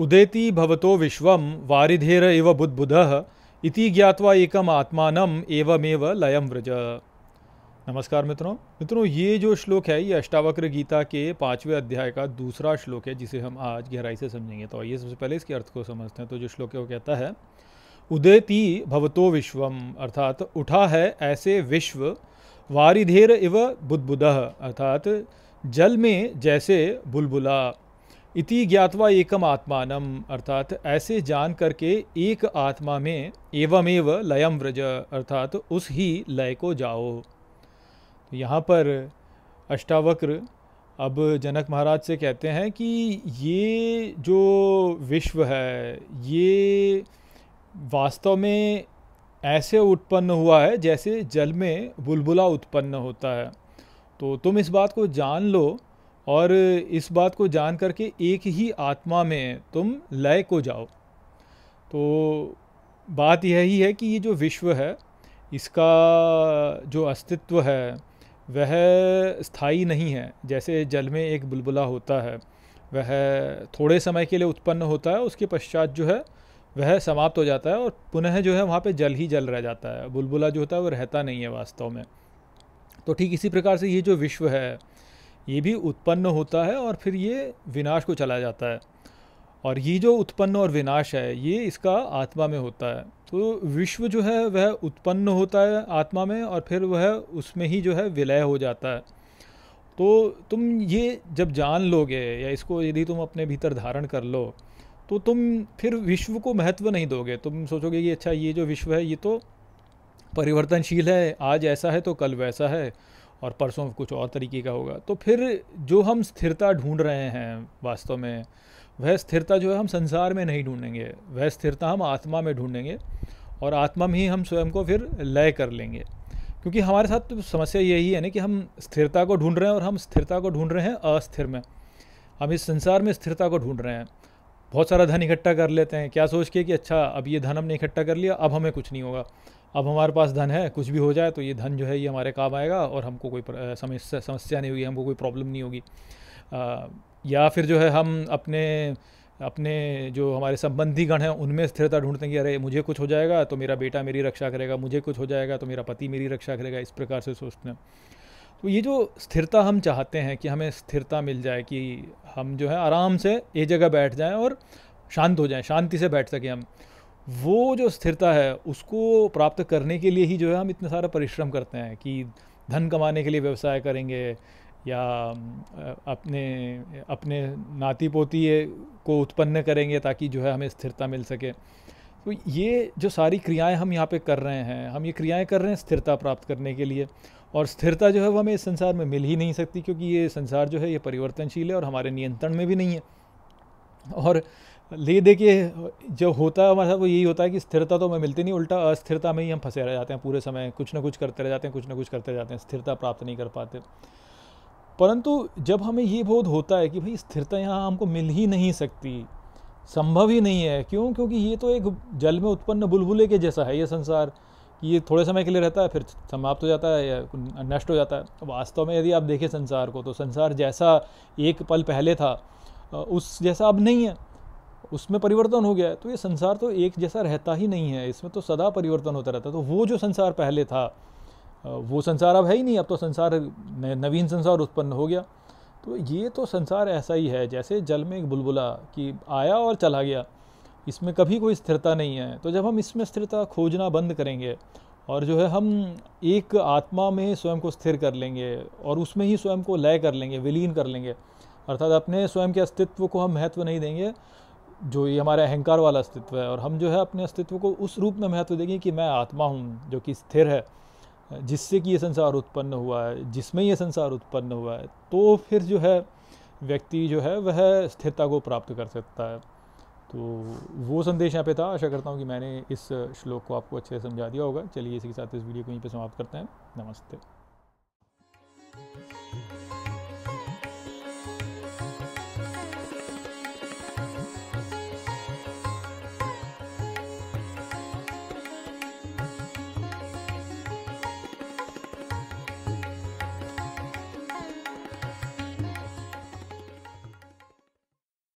उदेति भवतो विश्वं वारिधेर इव बुद्बुधः इति ज्ञातवा एकम आत्मानम एवमेव लयम व्रज नमस्कार मित्रों मित्रों ये जो श्लोक है ये अष्टावक्र गीता के पांचवें अध्याय का दूसरा श्लोक है जिसे हम आज गहराई से समझेंगे तो आइए सबसे पहले इसके अर्थ को समझते हैं तो जो श्लोक है वो कहता है उदेति भवतो विश्वम अर्थात उठा है ऐसे विश्व वारिधेर इव बुद्बुद अर्थात जल में जैसे बुलबुला इति ज्ञातवा एकम आत्मान अर्थात ऐसे जान करके एक आत्मा में एवमेव लयम व्रज अर्थात उस ही लय को जाओ तो यहाँ पर अष्टावक्र अब जनक महाराज से कहते हैं कि ये जो विश्व है ये वास्तव में ऐसे उत्पन्न हुआ है जैसे जल में बुलबुला उत्पन्न होता है तो तुम इस बात को जान लो और इस बात को जान करके एक ही आत्मा में तुम लय को जाओ तो बात यही है कि ये जो विश्व है इसका जो अस्तित्व है वह स्थायी नहीं है जैसे जल में एक बुलबुला होता है वह थोड़े समय के लिए उत्पन्न होता है उसके पश्चात जो है वह समाप्त हो जाता है और पुनः जो है वहाँ पे जल ही जल रह जाता है बुलबुला जो होता है वो रहता नहीं है वास्तव में तो ठीक इसी प्रकार से ये जो विश्व है ये भी उत्पन्न होता है और फिर ये विनाश को चला जाता है और ये जो उत्पन्न और विनाश है ये इसका आत्मा में होता है तो विश्व जो है वह उत्पन्न होता है आत्मा में और फिर वह उसमें ही जो है विलय हो जाता है तो तुम ये जब जान लोगे या इसको यदि तुम अपने भीतर धारण कर लो तो तुम फिर विश्व को महत्व नहीं दोगे तुम सोचोगे कि अच्छा ये जो विश्व है ये तो परिवर्तनशील है आज ऐसा है तो कल वैसा है और परसों कुछ और तरीके का होगा तो फिर जो हम स्थिरता ढूंढ रहे हैं वास्तव में वह स्थिरता जो है हम संसार में नहीं ढूंढेंगे वह स्थिरता हम आत्मा में ढूंढेंगे और आत्मा में ही हम स्वयं को फिर लय कर लेंगे क्योंकि हमारे साथ तो समस्या यही है ना कि हम स्थिरता को ढूंढ रहे हैं और हम स्थिरता को ढूंढ रहे हैं अस्थिर में हम इस संसार में स्थिरता को ढूंढ रहे हैं बहुत सारा धन इकट्ठा कर लेते हैं क्या सोच के कि अच्छा अब ये धन हमने इकट्ठा कर लिया अब हमें कुछ नहीं होगा अब हमारे पास धन है कुछ भी हो जाए तो ये धन जो है ये हमारे काम आएगा और हमको कोई समस्या समस्या नहीं होगी हमको कोई प्रॉब्लम नहीं होगी या फिर जो है हम अपने अपने जो हमारे संबंधी गण हैं उनमें स्थिरता ढूंढते हैं कि अरे मुझे कुछ हो जाएगा तो मेरा बेटा मेरी रक्षा करेगा मुझे कुछ हो जाएगा तो मेरा पति मेरी रक्षा करेगा इस प्रकार से सोचते हैं तो ये जो स्थिरता हम चाहते हैं कि हमें स्थिरता मिल जाए कि हम जो है आराम से एक जगह बैठ जाएं और शांत हो जाएं शांति से बैठ सकें हम वो जो स्थिरता है उसको प्राप्त करने के लिए ही जो है हम इतना सारा परिश्रम करते हैं कि धन कमाने के लिए व्यवसाय करेंगे या अपने अपने नाती पोती को उत्पन्न करेंगे ताकि जो है हमें स्थिरता मिल सके तो ये जो सारी क्रियाएं हम यहाँ पे कर रहे हैं हम ये क्रियाएं कर रहे हैं स्थिरता प्राप्त करने के लिए और स्थिरता जो है वो हमें इस संसार में मिल ही नहीं सकती क्योंकि ये संसार जो है ये परिवर्तनशील है और हमारे नियंत्रण में भी नहीं है और ले दे के जो होता है हमारे साथ वो यही होता है कि स्थिरता तो हमें मिलती नहीं उल्टा अस्थिरता में ही हम फंसे रह जाते हैं पूरे समय कुछ ना कुछ करते रह जाते हैं कुछ ना कुछ करते रह जाते हैं स्थिरता प्राप्त नहीं कर पाते परंतु जब हमें ये बोध होता है कि भाई स्थिरता यहाँ हमको मिल ही नहीं सकती संभव ही नहीं है क्यों क्योंकि ये तो एक जल में उत्पन्न बुलबुले के जैसा है ये संसार कि ये थोड़े समय के लिए रहता है फिर समाप्त हो जाता है या नष्ट हो जाता है तो वास्तव में यदि आप देखें संसार को तो संसार जैसा एक पल पहले था उस जैसा अब नहीं है उसमें परिवर्तन हो गया है तो ये संसार तो एक जैसा रहता ही नहीं है इसमें तो सदा परिवर्तन होता रहता है तो वो जो संसार पहले था वो संसार अब है ही नहीं अब तो संसार नवीन संसार उत्पन्न हो गया तो ये तो संसार ऐसा ही है जैसे जल में एक बुलबुला कि आया और चला गया इसमें कभी कोई स्थिरता नहीं है तो जब हम इसमें स्थिरता खोजना बंद करेंगे और जो है हम एक आत्मा में स्वयं को स्थिर कर लेंगे और उसमें ही स्वयं को लय कर लेंगे विलीन कर लेंगे अर्थात अपने स्वयं के अस्तित्व को हम महत्व नहीं देंगे जो ये हमारा अहंकार वाला अस्तित्व है और हम जो है अपने अस्तित्व को उस रूप में महत्व देंगे कि मैं आत्मा हूँ जो कि स्थिर है जिससे कि ये संसार उत्पन्न हुआ है जिसमें ये संसार उत्पन्न हुआ है तो फिर जो है व्यक्ति जो है वह स्थिरता को प्राप्त कर सकता है तो वो संदेश यहाँ पे था आशा करता हूँ कि मैंने इस श्लोक को आपको अच्छे से समझा दिया होगा चलिए इसी के साथ इस वीडियो को यहीं पे समाप्त करते हैं नमस्ते